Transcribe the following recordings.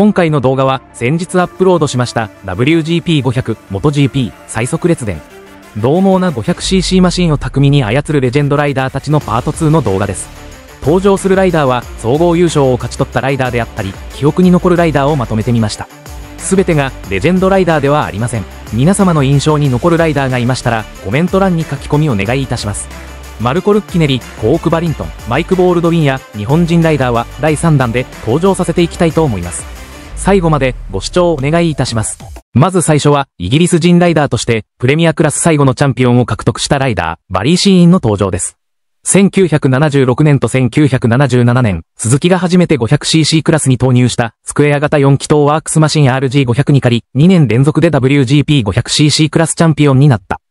今回の動画は先日アップロードしました WGP500 MotoGP 最速列伝。獰猛な 500cc マシンを巧みに操るレジェンドライダーたちのパート2の動画です。登場するライダーは総合優勝を勝ち取ったライダーであったり、記憶に残るライダーをまとめてみました。すべてがレジェンドライダーではありません。皆様の印象に残るライダーがいましたら、コメント欄に書き込みお願いいたします。マルコ・ルッキネリ、コーク・バリントン、マイク・ボールドウィンや日本人ライダーは第3弾で登場させていきたいと思います。最後までご視聴お願いいたします。まず最初は、イギリス人ライダーとして、プレミアクラス最後のチャンピオンを獲得したライダー、バリー・シーンの登場です。1976年と1977年、鈴木が初めて 500cc クラスに投入した、スクエア型4気筒ワークスマシン RG500 に借り、2年連続で WGP500cc クラスチャンピオンになった。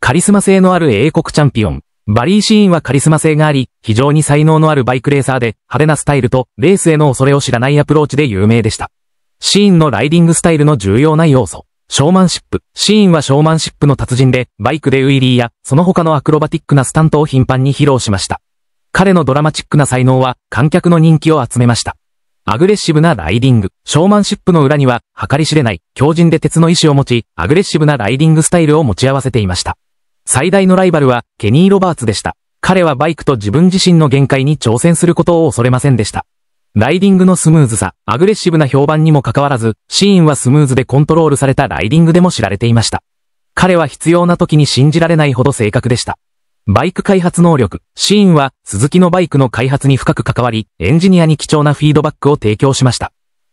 カリスマ性のある英国チャンピオン。バリー・シーンはカリスマ性があり、非常に才能のあるバイクレーサーで、派手なスタイルと、レースへの恐れを知らないアプローチで有名でした。シーンのライディングスタイルの重要な要素。ショーマンシップ。シーンはショーマンシップの達人で、バイクでウィリーや、その他のアクロバティックなスタントを頻繁に披露しました。彼のドラマチックな才能は、観客の人気を集めました。アグレッシブなライディング。ショーマンシップの裏には、計り知れない、強靭で鉄の意志を持ち、アグレッシブなライディングスタイルを持ち合わせていました。最大のライバルは、ケニー・ロバーツでした。彼はバイクと自分自身の限界に挑戦することを恐れませんでした。ライディングのスムーズさ、アグレッシブな評判にもかかわらず、シーンはスムーズでコントロールされたライディングでも知られていました。彼は必要な時に信じられないほど正確でした。バイク開発能力、シーンは、鈴木のバイクの開発に深く関わり、エンジニアに貴重なフィードバックを提供しました。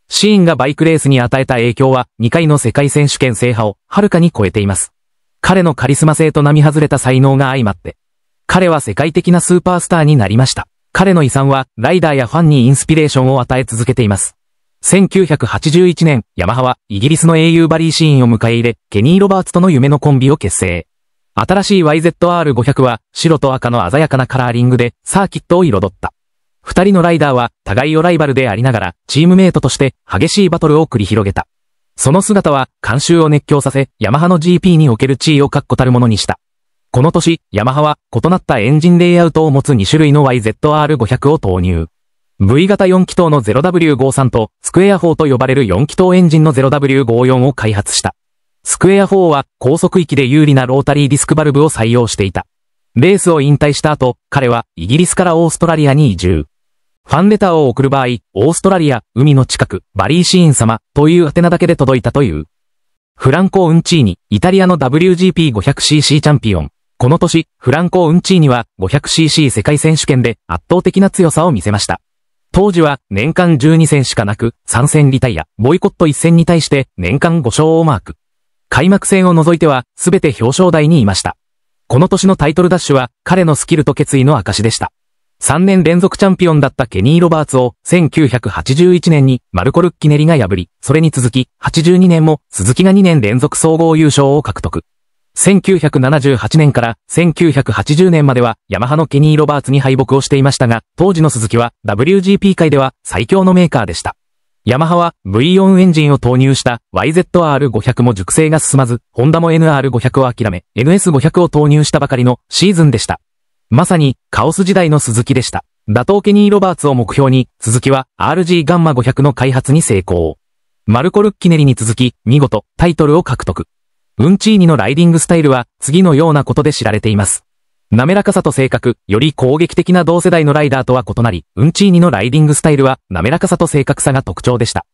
シーンがバイクレースに与えた影響は、2回の世界選手権制覇を、はるかに超えています。彼のカリスマ性と並外れた才能が相まって、彼は世界的なスーパースターになりました。彼の遺産は、ライダーやファンにインスピレーションを与え続けています。1981年、ヤマハは、イギリスの英雄バリーシーンを迎え入れ、ケニー・ロバーツとの夢のコンビを結成。新しい YZR500 は、白と赤の鮮やかなカラーリングで、サーキットを彩った。二人のライダーは、互いをライバルでありながら、チームメイトとして、激しいバトルを繰り広げた。その姿は、監修を熱狂させ、ヤマハの GP における地位を確固たるものにした。この年、ヤマハは異なったエンジンレイアウトを持つ2種類の YZR500 を投入。V 型4気筒の 0W53 とスクエア4と呼ばれる4気筒エンジンの 0W54 を開発した。スクエア4は高速域で有利なロータリーディスクバルブを採用していた。レースを引退した後、彼はイギリスからオーストラリアに移住。ファンレターを送る場合、オーストラリア、海の近く、バリーシーン様という宛名だけで届いたという。フランコ・ウンチーニ、イタリアの WGP500cc チャンピオン、この年、フランコ・ウンチーニは 500cc 世界選手権で圧倒的な強さを見せました。当時は年間12戦しかなく、3戦リタイア、ボイコット1戦に対して年間5勝をマーク。開幕戦を除いては、すべて表彰台にいました。この年のタイトルダッシュは、彼のスキルと決意の証でした。3年連続チャンピオンだったケニー・ロバーツを、1981年にマルコ・ルッキネリが破り、それに続き、82年も鈴木が2年連続総合優勝を獲得。1978年から1980年まではヤマハのケニー・ロバーツに敗北をしていましたが、当時の鈴木は WGP 界では最強のメーカーでした。ヤマハは V4 エンジンを投入した YZR500 も熟成が進まず、ホンダも NR500 を諦め、NS500 を投入したばかりのシーズンでした。まさにカオス時代の鈴木でした。打倒ケニー・ロバーツを目標に、鈴木は RG ガンマ500の開発に成功。マルコ・ルッキネリに続き、見事、タイトルを獲得。ウンチーニのライディングスタイルは次のようなことで知られています。滑らかさと性格、より攻撃的な同世代のライダーとは異なり、ウンチーニのライディングスタイルは滑らかさと正確さが特徴でした。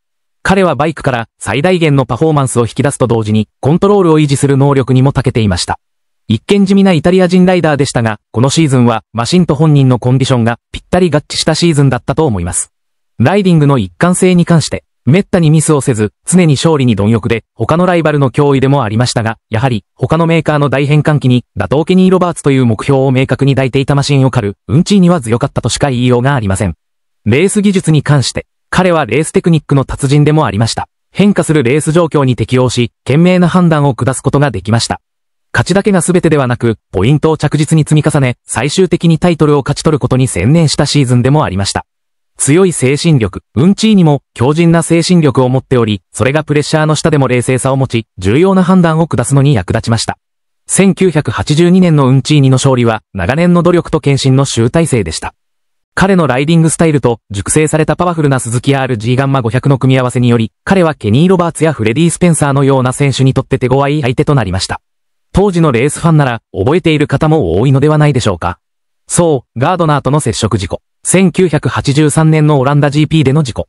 彼はバイクから最大限のパフォーマンスを引き出すと同時に、コントロールを維持する能力にも長けていました。一見地味なイタリア人ライダーでしたが、このシーズンはマシンと本人のコンディションがぴったり合致したシーズンだったと思います。ライディングの一貫性に関して、滅多にミスをせず、常に勝利に貪欲で、他のライバルの脅威でもありましたが、やはり、他のメーカーの大変換期に、打倒ケニー・ロバーツという目標を明確に抱いていたマシンを狩る、うんちーには強かったとしか言いようがありません。レース技術に関して、彼はレーステクニックの達人でもありました。変化するレース状況に適応し、懸命な判断を下すことができました。勝ちだけが全てではなく、ポイントを着実に積み重ね、最終的にタイトルを勝ち取ることに専念したシーズンでもありました。強い精神力、ウンチーにも強靭な精神力を持っており、それがプレッシャーの下でも冷静さを持ち、重要な判断を下すのに役立ちました。1982年のウンチーニの勝利は、長年の努力と献身の集大成でした。彼のライディングスタイルと熟成されたパワフルな鈴木 RG ガンマ500の組み合わせにより、彼はケニー・ロバーツやフレディ・スペンサーのような選手にとって手強い相手となりました。当時のレースファンなら覚えている方も多いのではないでしょうか。そう、ガードナーとの接触事故。1983年のオランダ GP での事故。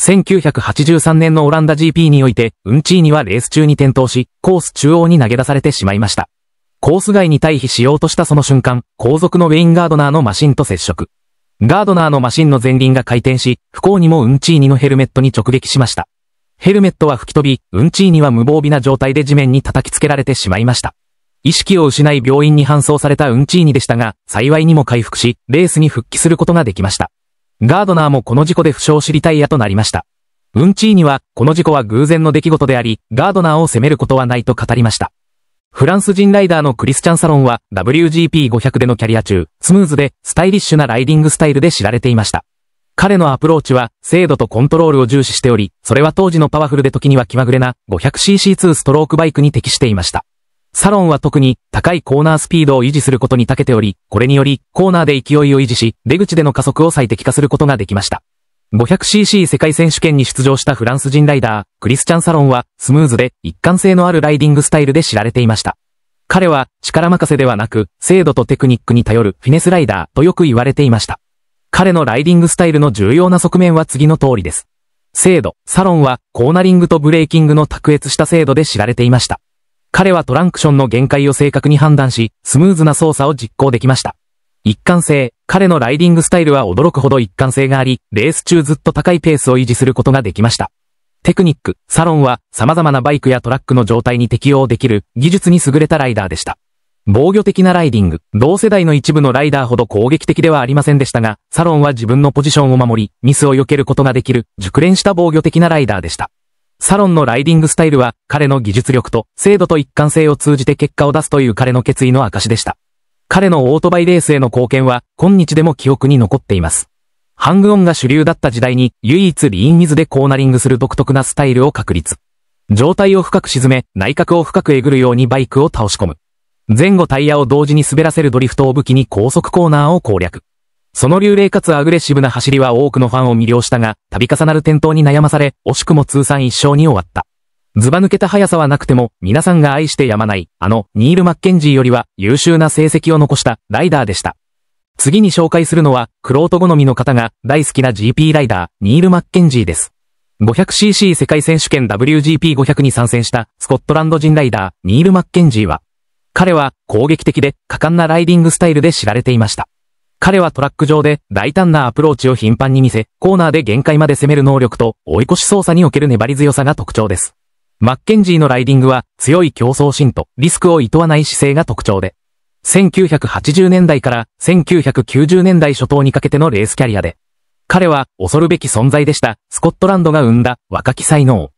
1983年のオランダ GP において、ウンチーニはレース中に転倒し、コース中央に投げ出されてしまいました。コース外に退避しようとしたその瞬間、後続のウェイン・ガードナーのマシンと接触。ガードナーのマシンの前輪が回転し、不幸にもウンチーニのヘルメットに直撃しました。ヘルメットは吹き飛び、ウンチーニは無防備な状態で地面に叩きつけられてしまいました。意識を失い病院に搬送されたウンチーニでしたが、幸いにも回復し、レースに復帰することができました。ガードナーもこの事故で負傷しリタイアとなりました。ウンチーニは、この事故は偶然の出来事であり、ガードナーを責めることはないと語りました。フランス人ライダーのクリスチャン・サロンは、WGP500 でのキャリア中、スムーズで、スタイリッシュなライディングスタイルで知られていました。彼のアプローチは、精度とコントロールを重視しており、それは当時のパワフルで時には気まぐれな 500cc2 ストロークバイクに適していました。サロンは特に高いコーナースピードを維持することに長けており、これによりコーナーで勢いを維持し、出口での加速を最適化することができました。500cc 世界選手権に出場したフランス人ライダー、クリスチャン・サロンは、スムーズで一貫性のあるライディングスタイルで知られていました。彼は力任せではなく、精度とテクニックに頼るフィネスライダーとよく言われていました。彼のライディングスタイルの重要な側面は次の通りです。精度、サロンはコーナリングとブレーキングの卓越した精度で知られていました。彼はトランクションの限界を正確に判断し、スムーズな操作を実行できました。一貫性、彼のライディングスタイルは驚くほど一貫性があり、レース中ずっと高いペースを維持することができました。テクニック、サロンは様々なバイクやトラックの状態に適応できる技術に優れたライダーでした。防御的なライディング、同世代の一部のライダーほど攻撃的ではありませんでしたが、サロンは自分のポジションを守り、ミスを避けることができる、熟練した防御的なライダーでした。サロンのライディングスタイルは、彼の技術力と精度と一貫性を通じて結果を出すという彼の決意の証でした。彼のオートバイレースへの貢献は、今日でも記憶に残っています。ハングオンが主流だった時代に、唯一リーンミズでコーナリングする独特なスタイルを確立。状態を深く沈め、内角を深くえぐるようにバイクを倒し込む。前後タイヤを同時に滑らせるドリフトを武器に高速コーナーを攻略。その流麗かつアグレッシブな走りは多くのファンを魅了したが、度重なる転倒に悩まされ、惜しくも通算一勝に終わった。ズバ抜けた速さはなくても、皆さんが愛してやまない、あの、ニール・マッケンジーよりは、優秀な成績を残した、ライダーでした。次に紹介するのは、クロート好みの方が、大好きな GP ライダー、ニール・マッケンジーです。500cc 世界選手権 WGP500 に参戦した、スコットランド人ライダー、ニール・マッケンジーは、彼は、攻撃的で、果敢なライディングスタイルで知られていました。彼はトラック上で大胆なアプローチを頻繁に見せ、コーナーで限界まで攻める能力と追い越し操作における粘り強さが特徴です。マッケンジーのライディングは強い競争心とリスクを厭わない姿勢が特徴で、1980年代から1990年代初頭にかけてのレースキャリアで、彼は恐るべき存在でしたスコットランドが生んだ若き才能。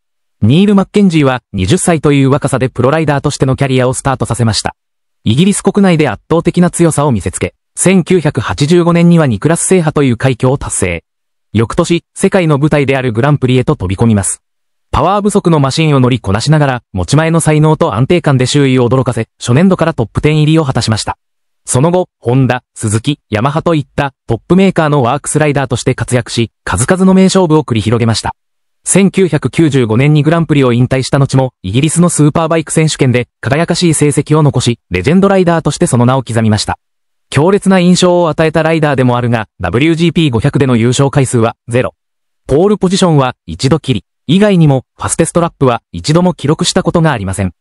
ニール・マッケンジーは20歳という若さでプロライダーとしてのキャリアをスタートさせました。イギリス国内で圧倒的な強さを見せつけ、1985年には2クラス制覇という快挙を達成。翌年、世界の舞台であるグランプリへと飛び込みます。パワー不足のマシンを乗りこなしながら、持ち前の才能と安定感で周囲を驚かせ、初年度からトップ10入りを果たしました。その後、ホンダ、鈴木、ヤマハといったトップメーカーのワークスライダーとして活躍し、数々の名勝負を繰り広げました。1995年にグランプリを引退した後も、イギリスのスーパーバイク選手権で輝かしい成績を残し、レジェンドライダーとしてその名を刻みました。強烈な印象を与えたライダーでもあるが、WGP500 での優勝回数は0。ポールポジションは一度きり、以外にもファステストラップは一度も記録したことがありません。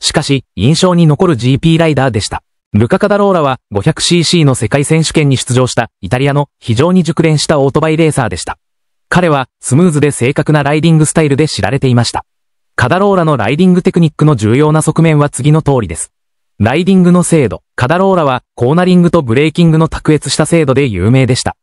しかし、印象に残る GP ライダーでした。ルカ・カダローラは 500cc の世界選手権に出場したイタリアの非常に熟練したオートバイレーサーでした。彼はスムーズで正確なライディングスタイルで知られていました。カダローラのライディングテクニックの重要な側面は次の通りです。ライディングの精度、カダローラはコーナリングとブレーキングの卓越した精度で有名でした。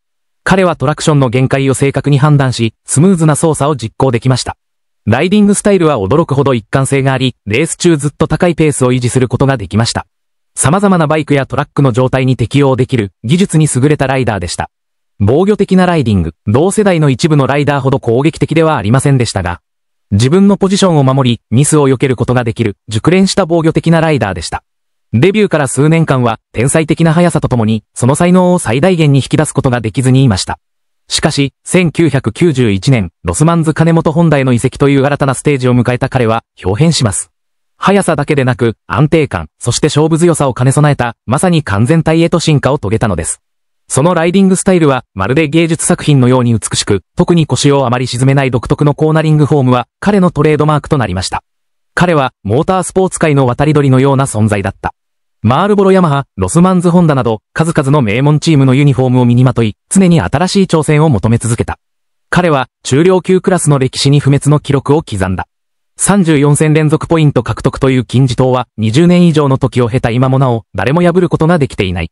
彼はトラクションの限界を正確に判断し、スムーズな操作を実行できました。ライディングスタイルは驚くほど一貫性があり、レース中ずっと高いペースを維持することができました。様々なバイクやトラックの状態に適応できる、技術に優れたライダーでした。防御的なライディング、同世代の一部のライダーほど攻撃的ではありませんでしたが、自分のポジションを守り、ミスを避けることができる、熟練した防御的なライダーでした。デビューから数年間は、天才的な速さとともに、その才能を最大限に引き出すことができずにいました。しかし、1991年、ロスマンズ金本本題の遺跡という新たなステージを迎えた彼は、表変します。速さだけでなく、安定感、そして勝負強さを兼ね備えた、まさに完全体へと進化を遂げたのです。そのライディングスタイルは、まるで芸術作品のように美しく、特に腰をあまり沈めない独特のコーナリングフォームは、彼のトレードマークとなりました。彼は、モータースポーツ界の渡り鳥のような存在だった。マールボロヤマハ、ロスマンズホンダなど、数々の名門チームのユニフォームを身にまとい、常に新しい挑戦を求め続けた。彼は、中量級クラスの歴史に不滅の記録を刻んだ。34戦連続ポイント獲得という金字塔は、20年以上の時を経た今もなお、誰も破ることができていない。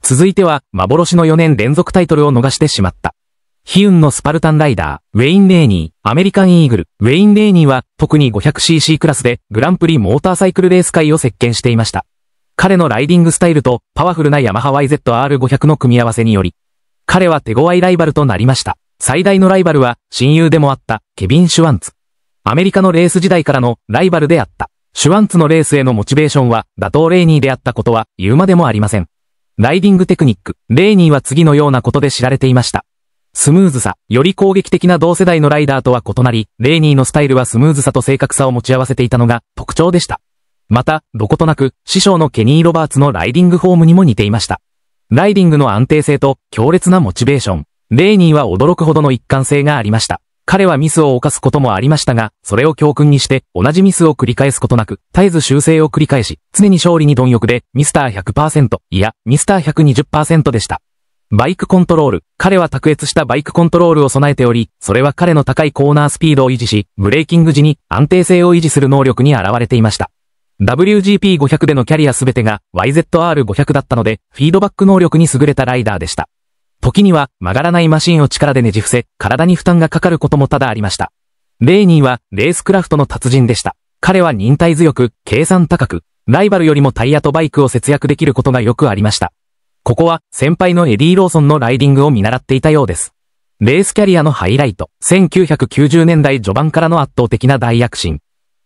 続いては、幻の4年連続タイトルを逃してしまった。ヒウンのスパルタンライダー、ウェイン・レーニー、アメリカン・イーグル、ウェイン・レーニーは、特に 500cc クラスで、グランプリモーターサイクルレース界を席巻していました。彼のライディングスタイルとパワフルなヤマハ YZR500 の組み合わせにより、彼は手強いライバルとなりました。最大のライバルは親友でもあったケビン・シュワンツ。アメリカのレース時代からのライバルであった。シュワンツのレースへのモチベーションは打倒レイニーであったことは言うまでもありません。ライディングテクニック、レイニーは次のようなことで知られていました。スムーズさ、より攻撃的な同世代のライダーとは異なり、レイニーのスタイルはスムーズさと正確さを持ち合わせていたのが特徴でした。また、どことなく、師匠のケニー・ロバーツのライディングフォームにも似ていました。ライディングの安定性と強烈なモチベーション、レーニーは驚くほどの一貫性がありました。彼はミスを犯すこともありましたが、それを教訓にして、同じミスを繰り返すことなく、絶えず修正を繰り返し、常に勝利に貪欲で、ミスター100%、いや、ミスター120%でした。バイクコントロール。彼は卓越したバイクコントロールを備えており、それは彼の高いコーナースピードを維持し、ブレーキング時に安定性を維持する能力に現れていました。WGP500 でのキャリアすべてが YZR500 だったので、フィードバック能力に優れたライダーでした。時には曲がらないマシンを力でねじ伏せ、体に負担がかかることも多々ありました。レーニーはレースクラフトの達人でした。彼は忍耐強く、計算高く、ライバルよりもタイヤとバイクを節約できることがよくありました。ここは先輩のエディ・ローソンのライディングを見習っていたようです。レースキャリアのハイライト、1990年代序盤からの圧倒的な大躍進。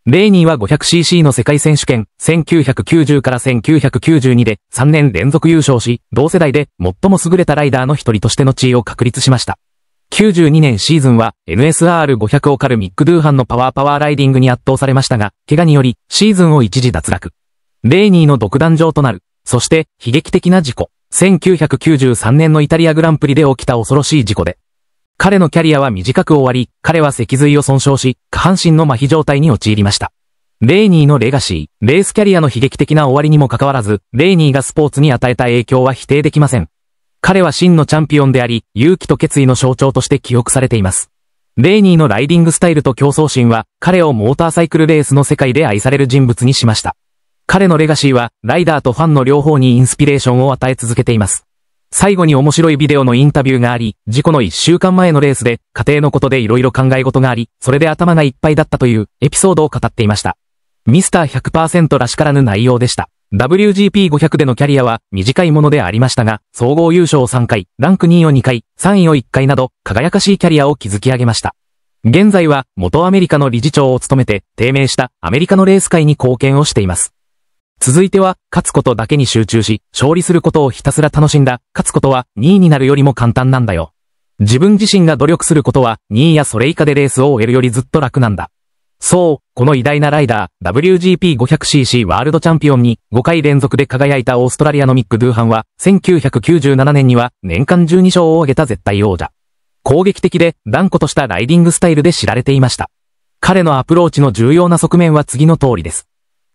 レーニーは 500cc の世界選手権、1990から1992で3年連続優勝し、同世代で最も優れたライダーの一人としての地位を確立しました。92年シーズンは NSR500 をカルミック・ドゥーハンのパワーパワーライディングに圧倒されましたが、怪我によりシーズンを一時脱落。レーニーの独壇場となる。そして、悲劇的な事故。1993年のイタリアグランプリで起きた恐ろしい事故で、彼のキャリアは短く終わり、彼は脊髄を損傷し、下半身の麻痺状態に陥りました。レイニーのレガシー、レースキャリアの悲劇的な終わりにもかかわらず、レイニーがスポーツに与えた影響は否定できません。彼は真のチャンピオンであり、勇気と決意の象徴として記憶されています。レイニーのライディングスタイルと競争心は、彼をモーターサイクルレースの世界で愛される人物にしました。彼のレガシーは、ライダーとファンの両方にインスピレーションを与え続けています。最後に面白いビデオのインタビューがあり、事故の1週間前のレースで、家庭のことで色々考え事があり、それで頭がいっぱいだったというエピソードを語っていました。ミスター100%らしからぬ内容でした。WGP500 でのキャリアは短いものでありましたが、総合優勝を3回、ランク2位を2回、3位を1回など、輝かしいキャリアを築き上げました。現在は元アメリカの理事長を務めて、低迷したアメリカのレース界に貢献をしています。続いては、勝つことだけに集中し、勝利することをひたすら楽しんだ。勝つことは2位になるよりも簡単なんだよ。自分自身が努力することは2位やそれ以下でレースを終えるよりずっと楽なんだ。そう、この偉大なライダー、WGP500cc ワールドチャンピオンに5回連続で輝いたオーストラリアのミック・ドゥーハンは、1997年には年間12勝を挙げた絶対王者。攻撃的で断固としたライディングスタイルで知られていました。彼のアプローチの重要な側面は次の通りです。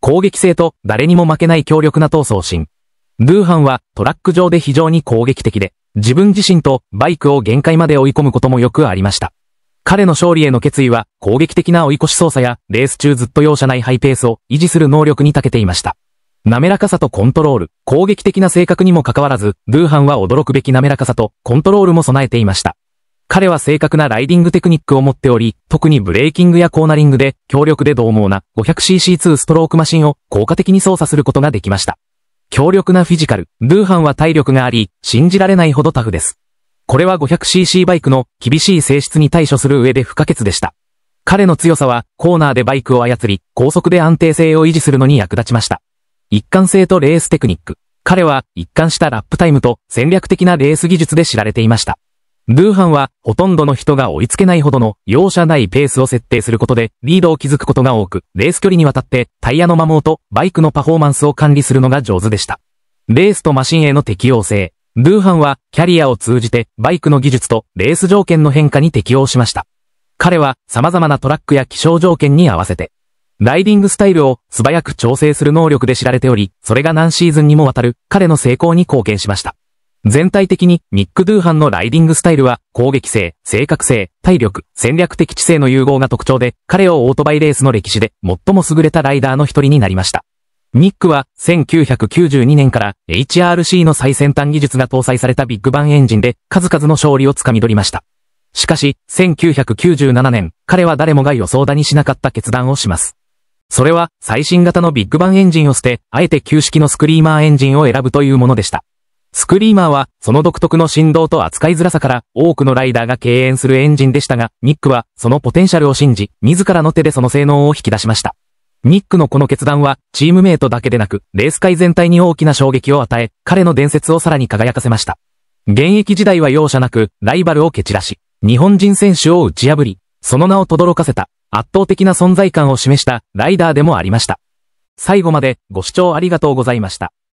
攻撃性と誰にも負けない強力な闘争心。ドゥーハンはトラック上で非常に攻撃的で、自分自身とバイクを限界まで追い込むこともよくありました。彼の勝利への決意は攻撃的な追い越し操作やレース中ずっと容赦ないハイペースを維持する能力に長けていました。滑らかさとコントロール、攻撃的な性格にもかかわらず、ドゥーハンは驚くべき滑らかさとコントロールも備えていました。彼は正確なライディングテクニックを持っており、特にブレーキングやコーナリングで、強力で獰猛な 500cc2 ストロークマシンを効果的に操作することができました。強力なフィジカル、ドゥーハンは体力があり、信じられないほどタフです。これは 500cc バイクの厳しい性質に対処する上で不可欠でした。彼の強さは、コーナーでバイクを操り、高速で安定性を維持するのに役立ちました。一貫性とレーステクニック。彼は、一貫したラップタイムと戦略的なレース技術で知られていました。ルーハンは、ほとんどの人が追いつけないほどの、容赦ないペースを設定することで、リードを築くことが多く、レース距離にわたって、タイヤの摩耗と、バイクのパフォーマンスを管理するのが上手でした。レースとマシンへの適応性。ルーハンは、キャリアを通じて、バイクの技術と、レース条件の変化に適応しました。彼は、様々なトラックや気象条件に合わせて、ライディングスタイルを素早く調整する能力で知られており、それが何シーズンにもわたる彼の成功に貢献しました。全体的にニック・ドゥーハンのライディングスタイルは攻撃性、正確性、体力、戦略的知性の融合が特徴で、彼をオートバイレースの歴史で最も優れたライダーの一人になりました。ニックは1992年から HRC の最先端技術が搭載されたビッグバンエンジンで数々の勝利をつかみ取りました。しかし、1997年、彼は誰もが予想だにしなかった決断をします。それは最新型のビッグバンエンジンを捨て、あえて旧式のスクリーマーエンジンを選ぶというものでした。スクリーマーは、その独特の振動と扱いづらさから、多くのライダーが敬遠するエンジンでしたが、ニックは、そのポテンシャルを信じ、自らの手でその性能を引き出しました。ニックのこの決断は、チームメイトだけでなく、レース界全体に大きな衝撃を与え、彼の伝説をさらに輝かせました。現役時代は容赦なく、ライバルを蹴散らし、日本人選手を打ち破り、その名を轟かせた、圧倒的な存在感を示した、ライダーでもありました。最後まで、ご視聴ありがとうございました。